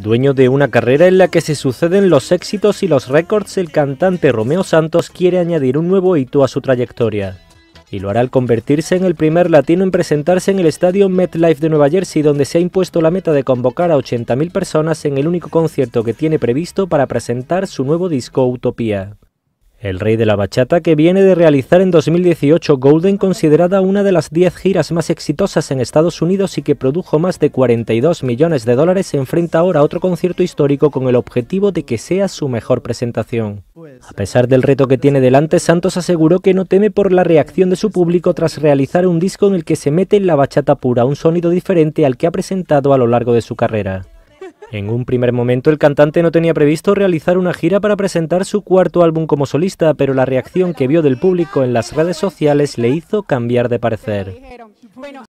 Dueño de una carrera en la que se suceden los éxitos y los récords, el cantante Romeo Santos quiere añadir un nuevo hito a su trayectoria. Y lo hará al convertirse en el primer latino en presentarse en el estadio MetLife de Nueva Jersey, donde se ha impuesto la meta de convocar a 80.000 personas en el único concierto que tiene previsto para presentar su nuevo disco Utopía. El rey de la bachata que viene de realizar en 2018 Golden considerada una de las 10 giras más exitosas en Estados Unidos y que produjo más de 42 millones de dólares se enfrenta ahora a otro concierto histórico con el objetivo de que sea su mejor presentación. A pesar del reto que tiene delante, Santos aseguró que no teme por la reacción de su público tras realizar un disco en el que se mete en la bachata pura, un sonido diferente al que ha presentado a lo largo de su carrera. En un primer momento el cantante no tenía previsto realizar una gira para presentar su cuarto álbum como solista, pero la reacción que vio del público en las redes sociales le hizo cambiar de parecer.